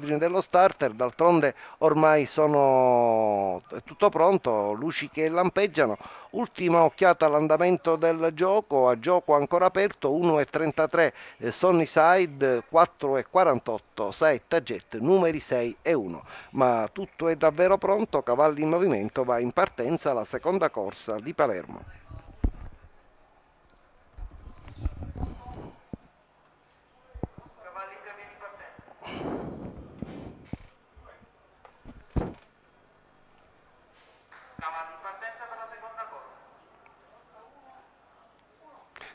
dello starter, d'altronde ormai sono è tutto pronto, luci che lampeggiano, ultima occhiata all'andamento del gioco, a gioco ancora aperto 1,33 eh, Sunnyside, 4,48 Saetta Jet, numeri 6 e 1, ma tutto è davvero pronto, cavalli in movimento, va in partenza la seconda corsa di Palermo.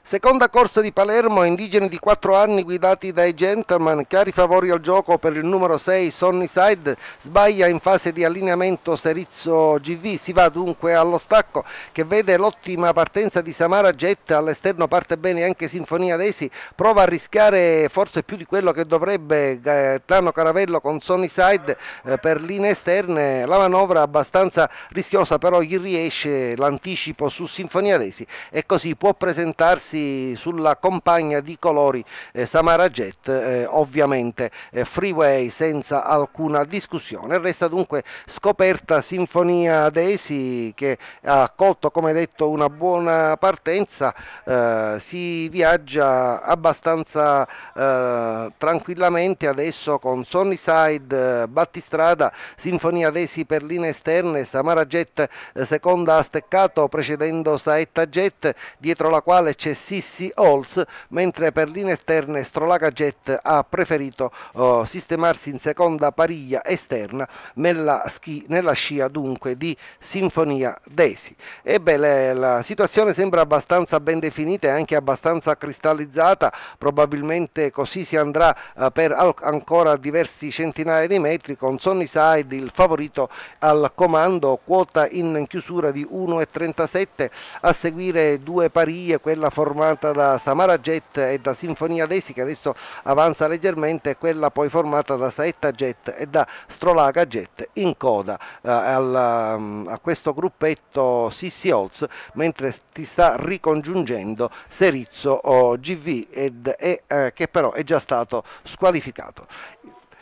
Seconda corsa di Palermo, indigeni di 4 anni guidati dai gentleman, chiari favori al gioco per il numero 6 Sonnyside, sbaglia in fase di allineamento Serizzo GV, si va dunque allo stacco che vede l'ottima partenza di Samara Jet, all'esterno parte bene anche Sinfonia Desi, prova a rischiare forse più di quello che dovrebbe Tano Caravello con Sonnyside eh, per linee esterne, la manovra abbastanza rischiosa però gli riesce l'anticipo su Sinfonia Desi e così può presentarsi ragazzi sulla compagna di colori eh, Samara Jet, eh, ovviamente eh, Freeway senza alcuna discussione. Resta dunque scoperta Sinfonia Desi che ha accolto come detto una buona partenza, eh, si viaggia abbastanza eh, tranquillamente adesso con Sunnyside, eh, Battistrada, Sinfonia Desi per linee esterne, Samara Jet seconda a steccato precedendo Saetta Jet dietro la quale c'è Sissi Holz, mentre per linee esterne Strolaga Jet ha preferito eh, sistemarsi in seconda pariglia esterna nella, schi, nella scia dunque di Sinfonia Desi. Ebbene, la situazione sembra abbastanza ben definita e anche abbastanza cristallizzata, probabilmente così si andrà eh, per ancora diversi centinaia di metri con Sunnyside il favorito al comando, quota in chiusura di 1,37 a seguire due parie, quella formata formata da Samara Jet e da Sinfonia Desi che adesso avanza leggermente quella poi formata da Saetta Jet e da Strolaga Jet in coda eh, al, mm, a questo gruppetto Sissi Holz mentre ti sta ricongiungendo Serizzo oh, GV ed, e, eh, che però è già stato squalificato.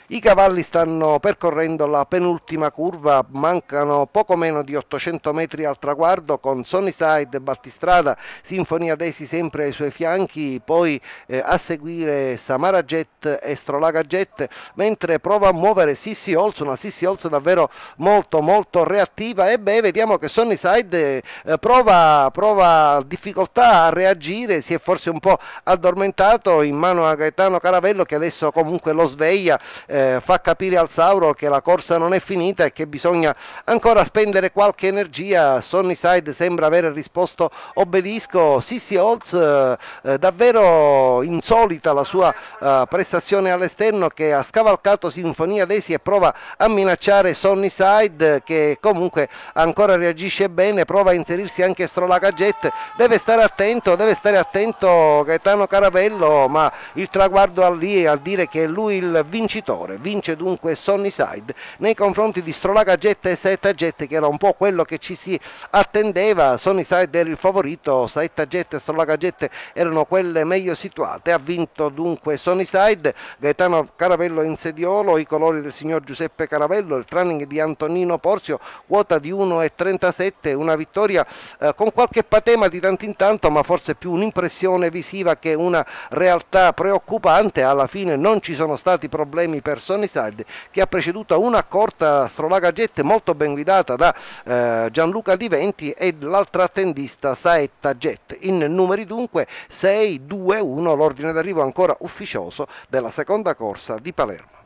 I cavalli stanno percorrendo la penultima curva, mancano poco meno di 800 metri al traguardo con Sunnyside, Battistrada, Sinfonia Desi sempre ai suoi fianchi, poi eh, a seguire Samara Jet e Strolaga Jet, mentre prova a muovere Sissi Olz, una Sissi Olz davvero molto molto reattiva e beh vediamo che Sunnyside eh, prova, prova difficoltà a reagire, si è forse un po' addormentato in mano a Gaetano Caravello che adesso comunque lo sveglia. Eh, eh, fa capire al Sauro che la corsa non è finita e che bisogna ancora spendere qualche energia. Sunnyside sembra aver risposto obbedisco. Sissi Holtz eh, eh, davvero insolita la sua eh, prestazione all'esterno che ha scavalcato Sinfonia Desi e prova a minacciare Sunnyside che comunque ancora reagisce bene, prova a inserirsi anche Strolaga Jet. Deve stare attento, deve stare attento Gaetano Caravello, ma il traguardo a lì a dire che è lui il vincitore favore. Vince dunque Sunnyside nei confronti di Strolaga Jet e Saetta Jet che era un po' quello che ci si attendeva. Sunnyside era il favorito, Saetta Jet e Strolaga Jet erano quelle meglio situate. Ha vinto dunque Sunnyside, Gaetano Caravello in sediolo, i colori del signor Giuseppe Caravello, il training di Antonino Porzio, quota di 1,37, una vittoria eh, con qualche patema di tanto in tanto ma forse più un'impressione visiva che una realtà preoccupante. Alla fine non ci sono stati problemi per per Sunnyside che ha preceduto una corta Strolaga Jet molto ben guidata da eh, Gianluca Di Venti e l'altra attendista Saetta Jet. In numeri dunque 6-2-1 l'ordine d'arrivo ancora ufficioso della seconda corsa di Palermo.